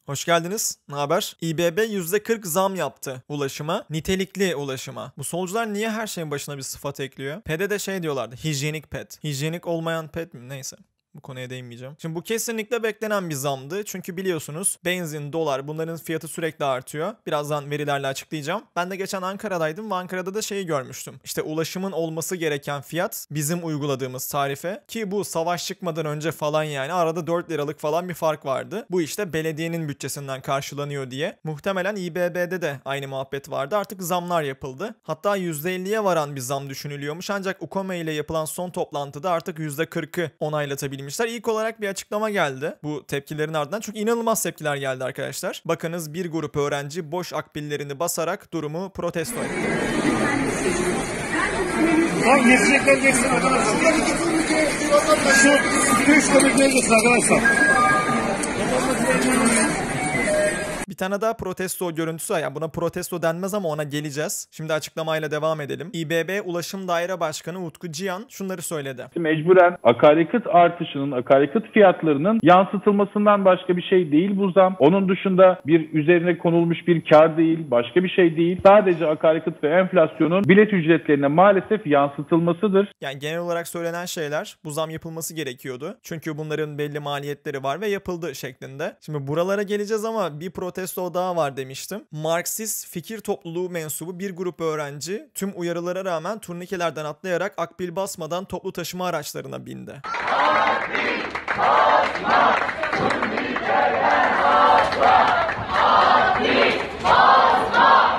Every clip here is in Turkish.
Hoş geldiniz. Ne haber? İBB %40 zam yaptı ulaşıma. Nitelikli ulaşıma. Bu solcular niye her şeyin başına bir sıfat ekliyor? PED'e de şey diyorlardı. Hijyenik PED. Hijyenik olmayan PED mi? Neyse. Bu konuya değinmeyeceğim. Şimdi bu kesinlikle beklenen bir zamdı. Çünkü biliyorsunuz benzin, dolar bunların fiyatı sürekli artıyor. Birazdan verilerle açıklayacağım. Ben de geçen Ankara'daydım ve Ankara'da da şeyi görmüştüm. İşte ulaşımın olması gereken fiyat bizim uyguladığımız tarife ki bu savaş çıkmadan önce falan yani arada 4 liralık falan bir fark vardı. Bu işte belediyenin bütçesinden karşılanıyor diye. Muhtemelen İBB'de de aynı muhabbet vardı. Artık zamlar yapıldı. Hatta %50'ye varan bir zam düşünülüyormuş. Ancak UKOME ile yapılan son toplantıda artık %40'ı onaylatabiliyor bilmişler. İlk olarak bir açıklama geldi bu tepkilerin ardından. çok inanılmaz tepkiler geldi arkadaşlar. Bakınız bir grup öğrenci boş akbillerini basarak durumu protesto etti. Lan geçecekler geçsin arkadaşlar. Şu 3 komikleri arkadaşlar. tane daha protesto görüntüsü var. Yani buna protesto denmez ama ona geleceğiz. Şimdi açıklamayla devam edelim. İBB Ulaşım Daire Başkanı Utku Cihan şunları söyledi. Mecburen akaryakıt artışının, akaryakıt fiyatlarının yansıtılmasından başka bir şey değil bu zam. Onun dışında bir üzerine konulmuş bir kar değil, başka bir şey değil. Sadece akaryakıt ve enflasyonun bilet ücretlerine maalesef yansıtılmasıdır. Yani genel olarak söylenen şeyler bu zam yapılması gerekiyordu. Çünkü bunların belli maliyetleri var ve yapıldı şeklinde. Şimdi buralara geleceğiz ama bir protesto protesto odağı var demiştim. Marksist fikir topluluğu mensubu bir grup öğrenci tüm uyarılara rağmen turnikelerden atlayarak akbil basmadan toplu taşıma araçlarına bindi. Akbil basma, turnikeden atla, akbil basma.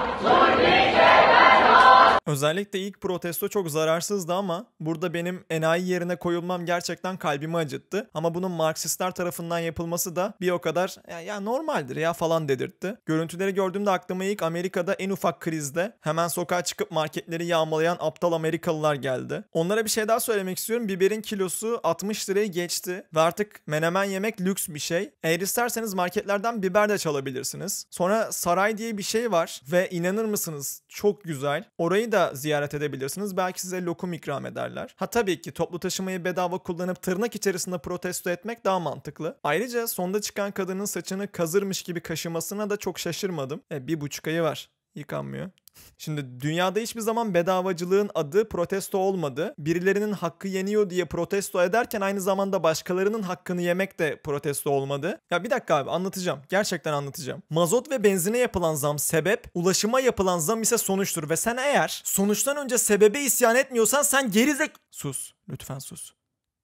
Özellikle ilk protesto çok zararsızdı ama burada benim enayi yerine koyulmam gerçekten kalbimi acıttı. Ama bunun Marksistler tarafından yapılması da bir o kadar ya, ya normaldir ya falan dedirtti. Görüntüleri gördüğümde aklıma ilk Amerika'da en ufak krizde hemen sokağa çıkıp marketleri yağmalayan aptal Amerikalılar geldi. Onlara bir şey daha söylemek istiyorum. Biberin kilosu 60 lirayı geçti ve artık menemen yemek lüks bir şey. Eğer isterseniz marketlerden biber de çalabilirsiniz. Sonra saray diye bir şey var ve inanır mısınız çok güzel. Orayı da da ziyaret edebilirsiniz. Belki size lokum ikram ederler. Ha tabii ki toplu taşımayı bedava kullanıp tırnak içerisinde protesto etmek daha mantıklı. Ayrıca sonda çıkan kadının saçını kazırmış gibi kaşımasına da çok şaşırmadım. E, bir buçuk ayı var. Yıkanmıyor. Şimdi dünyada hiçbir zaman bedavacılığın adı protesto olmadı. Birilerinin hakkı yeniyor diye protesto ederken aynı zamanda başkalarının hakkını yemek de protesto olmadı. Ya bir dakika abi anlatacağım. Gerçekten anlatacağım. Mazot ve benzine yapılan zam sebep, ulaşıma yapılan zam ise sonuçtur ve sen eğer sonuçtan önce sebebe isyan etmiyorsan sen gerizek... Sus. Lütfen sus.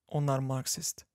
Onlar Marksist.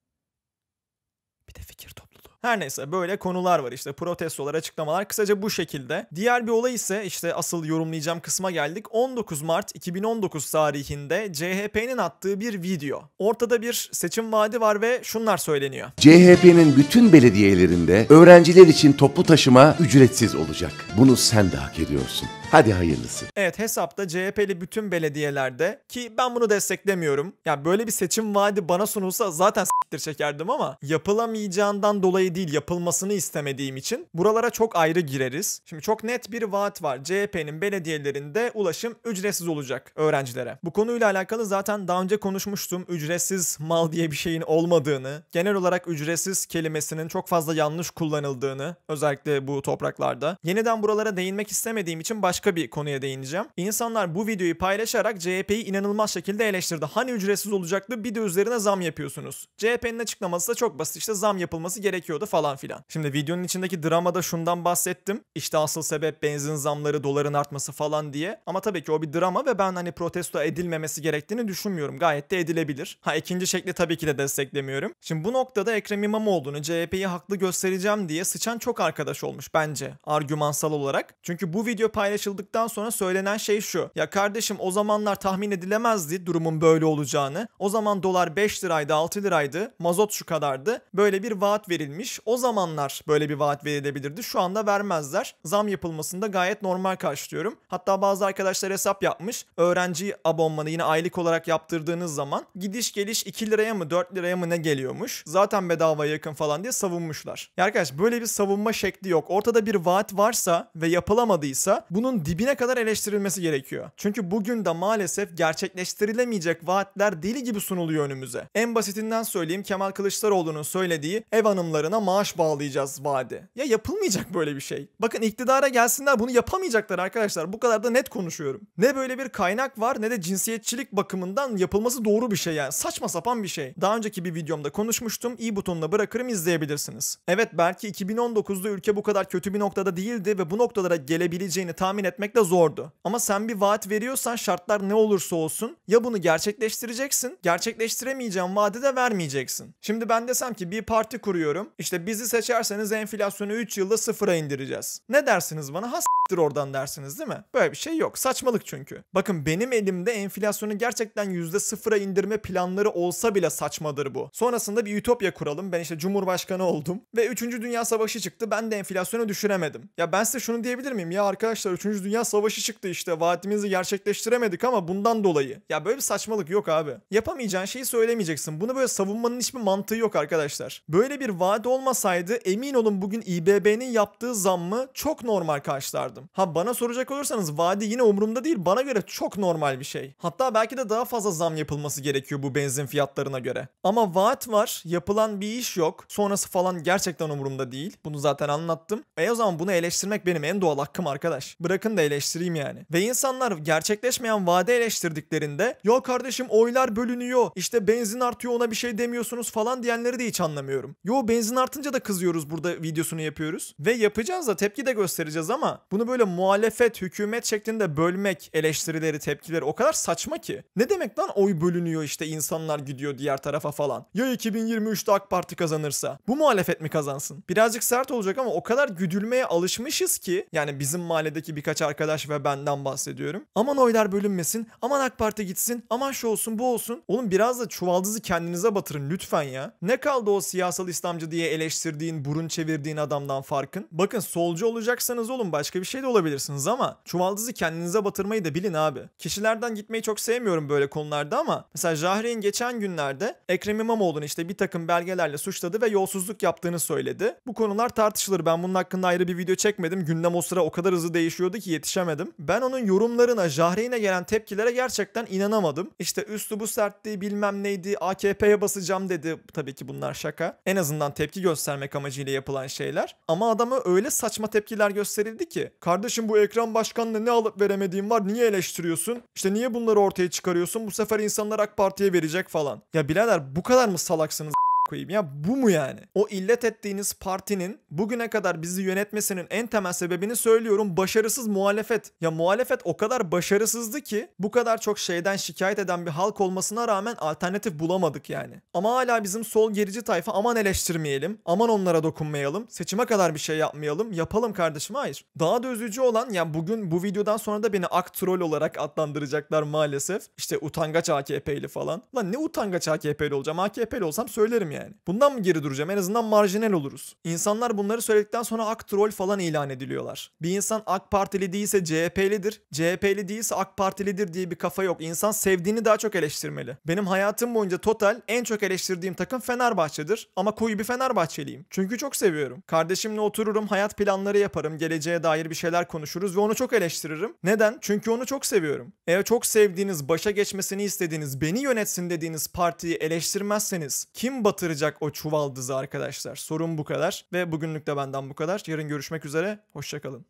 Bir de fikir top. Her neyse böyle konular var işte protestolar, açıklamalar kısaca bu şekilde. Diğer bir olay ise işte asıl yorumlayacağım kısma geldik. 19 Mart 2019 tarihinde CHP'nin attığı bir video. Ortada bir seçim vaadi var ve şunlar söyleniyor. CHP'nin bütün belediyelerinde öğrenciler için toplu taşıma ücretsiz olacak. Bunu sen de hak ediyorsun. Hadi hayırlısı. Evet hesapta CHP'li bütün belediyelerde ki ben bunu desteklemiyorum. Ya yani böyle bir seçim vaadi bana sunulsa zaten siktir çekerdim ama yapılamayacağından dolayı değil yapılmasını istemediğim için buralara çok ayrı gireriz. Şimdi çok net bir vaat var. CHP'nin belediyelerinde ulaşım ücretsiz olacak öğrencilere. Bu konuyla alakalı zaten daha önce konuşmuştum. Ücretsiz mal diye bir şeyin olmadığını, genel olarak ücretsiz kelimesinin çok fazla yanlış kullanıldığını özellikle bu topraklarda. Yeniden buralara değinmek istemediğim için başka bir konuya değineceğim. İnsanlar bu videoyu paylaşarak CHP'yi inanılmaz şekilde eleştirdi. Hani ücretsiz olacaktı bir de üzerine zam yapıyorsunuz. CHP MHP'nin açıklaması da çok basit işte zam yapılması gerekiyordu falan filan. Şimdi videonun içindeki dramada şundan bahsettim. İşte asıl sebep benzin zamları, doların artması falan diye. Ama tabii ki o bir drama ve ben hani protesto edilmemesi gerektiğini düşünmüyorum. Gayet de edilebilir. Ha ikinci şekli tabii ki de desteklemiyorum. Şimdi bu noktada Ekrem İmamoğlu'nu CHP'yi haklı göstereceğim diye sıçan çok arkadaş olmuş bence argümansal olarak. Çünkü bu video paylaşıldıktan sonra söylenen şey şu. Ya kardeşim o zamanlar tahmin edilemezdi durumun böyle olacağını. O zaman dolar 5 liraydı 6 liraydı. Mazot şu kadardı. Böyle bir vaat verilmiş. O zamanlar böyle bir vaat verilebilirdi. Şu anda vermezler. Zam yapılmasında gayet normal karşılıyorum. Hatta bazı arkadaşlar hesap yapmış. Öğrenci abonmanı yine aylık olarak yaptırdığınız zaman gidiş geliş 2 liraya mı 4 liraya mı ne geliyormuş. Zaten bedava yakın falan diye savunmuşlar. Ya arkadaş böyle bir savunma şekli yok. Ortada bir vaat varsa ve yapılamadıysa bunun dibine kadar eleştirilmesi gerekiyor. Çünkü bugün de maalesef gerçekleştirilemeyecek vaatler deli gibi sunuluyor önümüze. En basitinden söyleyeyim Sayın Kemal Kılıçdaroğlu'nun söylediği ev hanımlarına maaş bağlayacağız vaadi. Ya yapılmayacak böyle bir şey. Bakın iktidara gelsinler bunu yapamayacaklar arkadaşlar. Bu kadar da net konuşuyorum. Ne böyle bir kaynak var ne de cinsiyetçilik bakımından yapılması doğru bir şey yani. Saçma sapan bir şey. Daha önceki bir videomda konuşmuştum. İyi butonuna bırakırım izleyebilirsiniz. Evet belki 2019'da ülke bu kadar kötü bir noktada değildi ve bu noktalara gelebileceğini tahmin etmek de zordu. Ama sen bir vaat veriyorsan şartlar ne olursa olsun ya bunu gerçekleştireceksin, gerçekleştiremeyeceğin vaadi de vermeyeceksin vereceksin. Şimdi ben desem ki bir parti kuruyorum. İşte bizi seçerseniz enflasyonu 3 yılda sıfıra indireceğiz. Ne dersiniz bana? Has oradan dersiniz değil mi? Böyle bir şey yok. Saçmalık çünkü. Bakın benim elimde enflasyonu gerçekten yüzde sıfıra indirme planları olsa bile saçmadır bu. Sonrasında bir ütopya kuralım. Ben işte cumhurbaşkanı oldum ve 3. Dünya Savaşı çıktı. Ben de enflasyonu düşüremedim. Ya ben size şunu diyebilir miyim? Ya arkadaşlar 3. Dünya Savaşı çıktı işte. Vaatimizi gerçekleştiremedik ama bundan dolayı. Ya böyle bir saçmalık yok abi. Yapamayacağın şeyi söylemeyeceksin. Bunu böyle savunmanın bunun hiçbir mantığı yok arkadaşlar. Böyle bir vaat olmasaydı emin olun bugün İBB'nin yaptığı zammı çok normal karşılardım. Ha bana soracak olursanız vade yine umurumda değil bana göre çok normal bir şey. Hatta belki de daha fazla zam yapılması gerekiyor bu benzin fiyatlarına göre. Ama vaat var, yapılan bir iş yok. Sonrası falan gerçekten umurumda değil. Bunu zaten anlattım. E o zaman bunu eleştirmek benim en doğal hakkım arkadaş. Bırakın da eleştireyim yani. Ve insanlar gerçekleşmeyen vade eleştirdiklerinde ya kardeşim oylar bölünüyor, işte benzin artıyor ona bir şey demiyor yapıyorsunuz falan diyenleri de hiç anlamıyorum. Yo benzin artınca da kızıyoruz burada videosunu yapıyoruz. Ve yapacağız da tepki de göstereceğiz ama bunu böyle muhalefet, hükümet şeklinde bölmek eleştirileri, tepkileri o kadar saçma ki. Ne demek lan oy bölünüyor işte insanlar gidiyor diğer tarafa falan. Ya 2023'te AK Parti kazanırsa? Bu muhalefet mi kazansın? Birazcık sert olacak ama o kadar güdülmeye alışmışız ki yani bizim mahalledeki birkaç arkadaş ve benden bahsediyorum. Aman oylar bölünmesin, aman AK Parti gitsin, aman şu olsun bu olsun. Oğlum biraz da çuvaldızı kendinize batırın lütfen ya. Ne kaldı o siyasal İslamcı diye eleştirdiğin, burun çevirdiğin adamdan farkın? Bakın solcu olacaksanız olun başka bir şey de olabilirsiniz ama çuvaldızı kendinize batırmayı da bilin abi. Kişilerden gitmeyi çok sevmiyorum böyle konularda ama mesela Zahri'nin geçen günlerde Ekrem İmamoğlu'nu işte bir takım belgelerle suçladı ve yolsuzluk yaptığını söyledi. Bu konular tartışılır. Ben bunun hakkında ayrı bir video çekmedim. Gündem o sıra o kadar hızlı değişiyordu ki yetişemedim. Ben onun yorumlarına, Zahri'ne gelen tepkilere gerçekten inanamadım. İşte üstü bu sertti, bilmem neydi, AKP'ye basacağım reklam dedi. Tabii ki bunlar şaka. En azından tepki göstermek amacıyla yapılan şeyler. Ama adamı öyle saçma tepkiler gösterildi ki. Kardeşim bu ekran Başkan'la ne alıp veremediğin var niye eleştiriyorsun? İşte niye bunları ortaya çıkarıyorsun? Bu sefer insanlar AK Parti'ye verecek falan. Ya birader bu kadar mı salaksınız koyayım. Ya bu mu yani? O illet ettiğiniz partinin bugüne kadar bizi yönetmesinin en temel sebebini söylüyorum. Başarısız muhalefet. Ya muhalefet o kadar başarısızdı ki bu kadar çok şeyden şikayet eden bir halk olmasına rağmen alternatif bulamadık yani. Ama hala bizim sol gerici tayfa aman eleştirmeyelim, aman onlara dokunmayalım, seçime kadar bir şey yapmayalım, yapalım kardeşim hayır. Daha da üzücü olan yani bugün bu videodan sonra da beni ak troll olarak adlandıracaklar maalesef. İşte utangaç AKP'li falan. Lan ne utangaç AKP'li olacağım? AKP'li olsam söylerim yani yani. Bundan mı geri duracağım? En azından marjinal oluruz. İnsanlar bunları söyledikten sonra ak troll falan ilan ediliyorlar. Bir insan AK Partili değilse CHP'lidir. CHP'li değilse AK Partilidir diye bir kafa yok. İnsan sevdiğini daha çok eleştirmeli. Benim hayatım boyunca total en çok eleştirdiğim takım Fenerbahçe'dir. Ama koyu bir Fenerbahçeliyim. Çünkü çok seviyorum. Kardeşimle otururum, hayat planları yaparım, geleceğe dair bir şeyler konuşuruz ve onu çok eleştiririm. Neden? Çünkü onu çok seviyorum. Eğer çok sevdiğiniz, başa geçmesini istediğiniz, beni yönetsin dediğiniz partiyi eleştirmezseniz kim batırır? karıştıracak o çuvaldızı arkadaşlar. Sorun bu kadar ve bugünlük de benden bu kadar. Yarın görüşmek üzere, hoşçakalın.